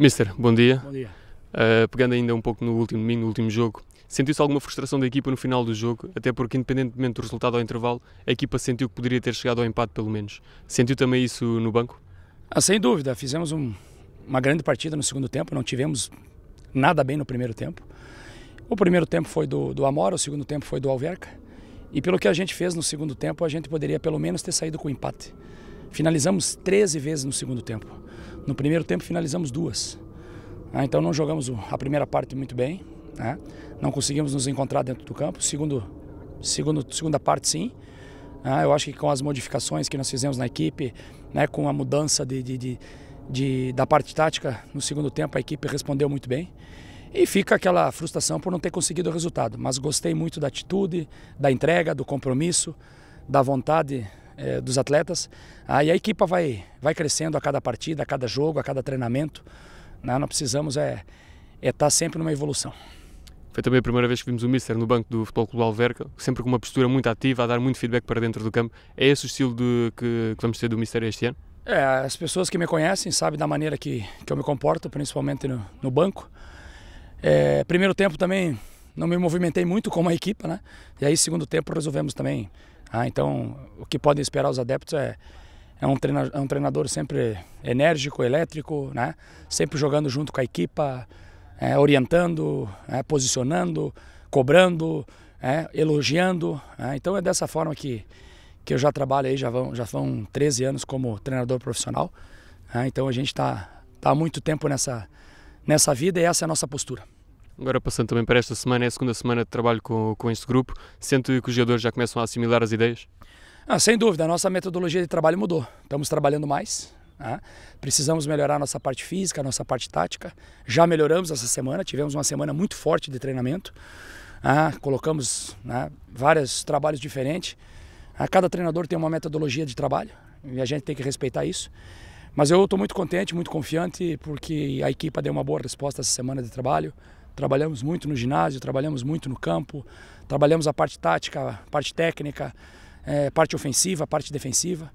Mister, bom dia. Bom dia. Uh, pegando ainda um pouco no último domingo, no último jogo, sentiu-se alguma frustração da equipa no final do jogo? Até porque, independentemente do resultado ao intervalo, a equipa sentiu que poderia ter chegado ao empate, pelo menos. Sentiu também isso no banco? Ah, sem dúvida. Fizemos um, uma grande partida no segundo tempo, não tivemos nada bem no primeiro tempo. O primeiro tempo foi do, do Amora, o segundo tempo foi do Alverca. E pelo que a gente fez no segundo tempo, a gente poderia pelo menos ter saído com empate. Finalizamos 13 vezes no segundo tempo. No primeiro tempo finalizamos duas. Ah, então não jogamos a primeira parte muito bem, né? não conseguimos nos encontrar dentro do campo. Segundo, segundo, segunda parte sim. Ah, eu acho que com as modificações que nós fizemos na equipe, né, com a mudança de, de, de, de, da parte tática no segundo tempo, a equipe respondeu muito bem. E fica aquela frustração por não ter conseguido o resultado. Mas gostei muito da atitude, da entrega, do compromisso, da vontade é, dos atletas. Aí ah, a equipa vai, vai crescendo a cada partida, a cada jogo, a cada treinamento. Né? Nós precisamos é estar é tá sempre numa evolução. Foi também a primeira vez que vimos o Mister no banco do Futebol Clube Alverca, sempre com uma postura muito ativa, a dar muito feedback para dentro do campo. É esse o estilo de, que, que vamos ter do Mister este ano? É, as pessoas que me conhecem sabem da maneira que, que eu me comporto, principalmente no, no banco. É, primeiro tempo também não me movimentei muito como a equipa, né? E aí, segundo tempo, resolvemos também ah, então, o que podem esperar os adeptos é, é, um, treinador, é um treinador sempre enérgico, elétrico, né? sempre jogando junto com a equipa, é, orientando, é, posicionando, cobrando, é, elogiando. Né? Então, é dessa forma que, que eu já trabalho aí, já vão, já vão 13 anos como treinador profissional. Né? Então, a gente está tá há muito tempo nessa, nessa vida e essa é a nossa postura. Agora passando também para esta semana, é a segunda semana de trabalho com, com este grupo. Sente que os jogadores já começam a assimilar as ideias? Ah, sem dúvida, a nossa metodologia de trabalho mudou. Estamos trabalhando mais, né? precisamos melhorar nossa parte física, nossa parte tática. Já melhoramos essa semana, tivemos uma semana muito forte de treinamento. Ah, colocamos ah, vários trabalhos diferentes. Ah, cada treinador tem uma metodologia de trabalho e a gente tem que respeitar isso. Mas eu estou muito contente, muito confiante, porque a equipa deu uma boa resposta essa semana de trabalho. Trabalhamos muito no ginásio, trabalhamos muito no campo, trabalhamos a parte tática, a parte técnica, é, parte ofensiva, parte defensiva.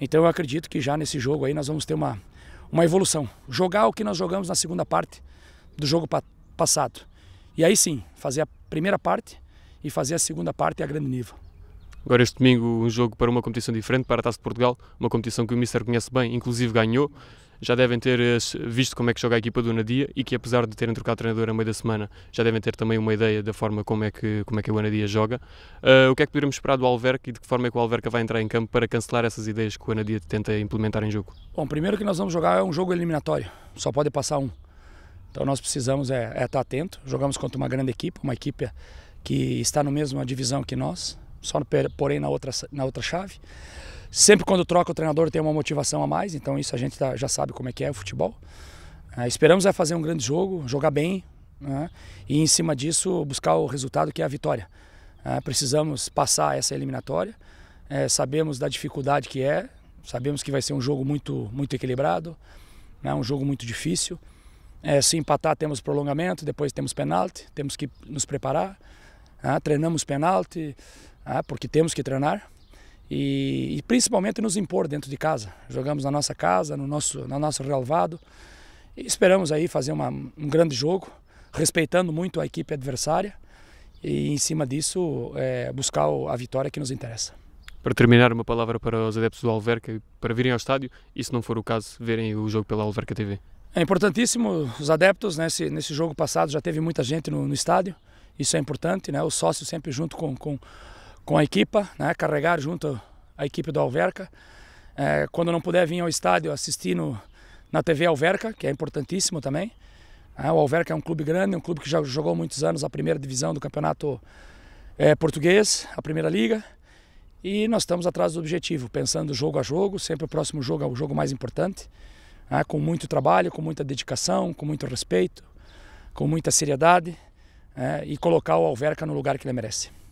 Então eu acredito que já nesse jogo aí nós vamos ter uma, uma evolução. Jogar o que nós jogamos na segunda parte do jogo pa passado. E aí sim, fazer a primeira parte e fazer a segunda parte a grande nível. Agora este domingo um jogo para uma competição diferente, para a Taça de Portugal, uma competição que o Mister conhece bem, inclusive ganhou já devem ter eh, visto como é que joga a equipa do Nadia e que apesar de terem trocado treinador a meio da semana, já devem ter também uma ideia da forma como é que, como é que o Anadia joga. Uh, o que é que poderíamos esperar do Alverca e de que forma é que o Alverca vai entrar em campo para cancelar essas ideias que o Anadia tenta implementar em jogo? Bom, primeiro que nós vamos jogar é um jogo eliminatório, só pode passar um. Então nós precisamos é, é estar atento. Jogamos contra uma grande equipe, uma equipe que está na mesma divisão que nós, só no, porém na outra, na outra chave. Sempre quando troca o treinador tem uma motivação a mais, então isso a gente tá, já sabe como é que é o futebol. É, esperamos é fazer um grande jogo, jogar bem né? e em cima disso buscar o resultado que é a vitória. É, precisamos passar essa eliminatória, é, sabemos da dificuldade que é, sabemos que vai ser um jogo muito, muito equilibrado, né? um jogo muito difícil. É, se empatar, temos prolongamento, depois temos penalti, temos que nos preparar. É, treinamos penalti, é, porque temos que treinar e, e, principalmente nos impor dentro de casa. Jogamos na nossa casa, no nosso, no nosso relvado e esperamos aí fazer uma, um grande jogo, respeitando muito a equipe adversária e em cima disso é, buscar a vitória que nos interessa. Para terminar, uma palavra para os adeptos do Alverca para virem ao estádio e, se não for o caso, verem o jogo pela Alverca TV. É importantíssimo os adeptos, nesse, né, nesse jogo passado já teve muita gente no, no estádio, isso é importante, né? o sócio sempre junto com, com com a equipa, né, carregar junto à equipe do Alverca. É, quando não puder vir ao estádio assistir no, na TV Alverca, que é importantíssimo também. É, o Alverca é um clube grande, um clube que já jogou muitos anos a primeira divisão do campeonato é, português, a primeira liga. E nós estamos atrás do objetivo, pensando jogo a jogo, sempre o próximo jogo é o jogo mais importante, é, com muito trabalho, com muita dedicação, com muito respeito, com muita seriedade, é, e colocar o Alverca no lugar que ele merece.